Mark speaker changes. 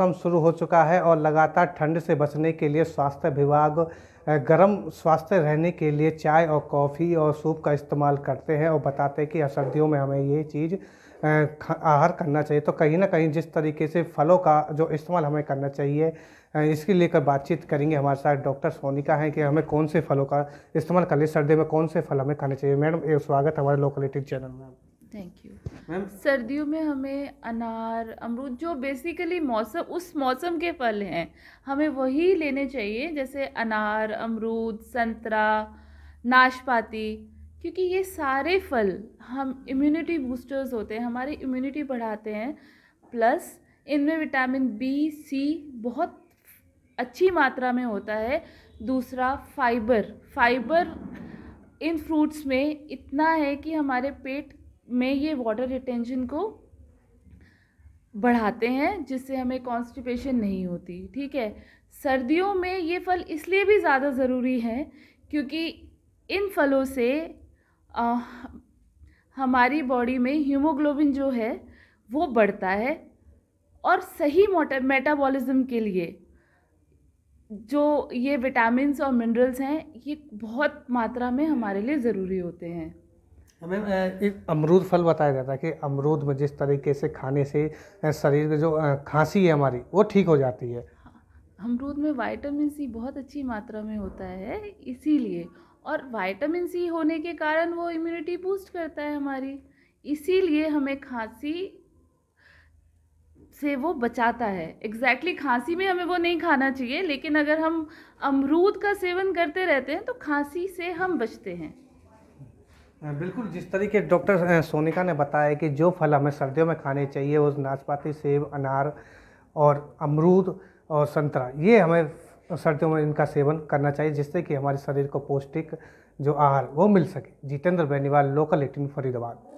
Speaker 1: मौसम शुरू हो चुका है और लगातार ठंड से बचने के लिए स्वास्थ्य विभाग गर्म स्वास्थ्य रहने के लिए चाय और कॉफ़ी और सूप का इस्तेमाल करते हैं और बताते हैं कि सर्दियों में हमें ये चीज़ आहार करना चाहिए तो कहीं ना कहीं जिस तरीके से फलों का जो इस्तेमाल हमें करना चाहिए इसके लेकर बातचीत करेंगे हमारे साथ डॉक्टर सोनिका हैं कि हमें कौन से फलों का इस्तेमाल कर ले सर्दी में कौन से फल हमें खाने चाहिए मैडम ये स्वागत हमारे लोकलिटी चैनल में
Speaker 2: थैंक यू मैम सर्दियों में हमें अनार अमरूद जो बेसिकली मौसम उस मौसम के फल हैं हमें वही लेने चाहिए जैसे अनार अमरूद संतरा नाशपाती क्योंकि ये सारे फल हम इम्यूनिटी बूस्टर्स होते हैं हमारी इम्यूनिटी बढ़ाते हैं प्लस इनमें विटामिन बी सी बहुत अच्छी मात्रा में होता है दूसरा फाइबर फाइबर इन फ्रूट्स में इतना है कि हमारे पेट में ये वाटर रिटेंशन को बढ़ाते हैं जिससे हमें कॉन्स्टिपेशन नहीं होती ठीक है सर्दियों में ये फल इसलिए भी ज़्यादा ज़रूरी है क्योंकि इन फलों से आ, हमारी बॉडी में हीमोग्लोबिन जो है वो बढ़ता है और सही मोटा मेटाबॉलिज्म के लिए जो ये विटामिन और मिनरल्स हैं ये बहुत मात्रा में हमारे लिए ज़रूरी होते हैं
Speaker 1: हमें एक अमरूद फल बताया जाता है कि अमरूद में जिस तरीके से खाने से शरीर में जो खांसी है हमारी वो ठीक हो जाती है हाँ,
Speaker 2: अमरूद में वाइटामिन सी बहुत अच्छी मात्रा में होता है इसीलिए और वाइटामिन सी होने के कारण वो इम्यूनिटी बूस्ट करता है हमारी इसीलिए हमें खांसी से वो बचाता है एग्जैक्टली exactly खांसी में हमें वो नहीं खाना चाहिए लेकिन अगर हम अमरूद का सेवन करते रहते हैं तो खांसी से हम बचते हैं
Speaker 1: बिल्कुल जिस तरीके डॉक्टर सोनिका ने बताया कि जो फल हमें सर्दियों में खाने चाहिए वो नाशपाती सेब अनार और अमरूद और संतरा ये हमें सर्दियों में इनका सेवन करना चाहिए जिससे कि हमारे शरीर को पौष्टिक जो आहार वो मिल सके जितेंद्र बेनीवाल लोकल एटीन फरीदाबाद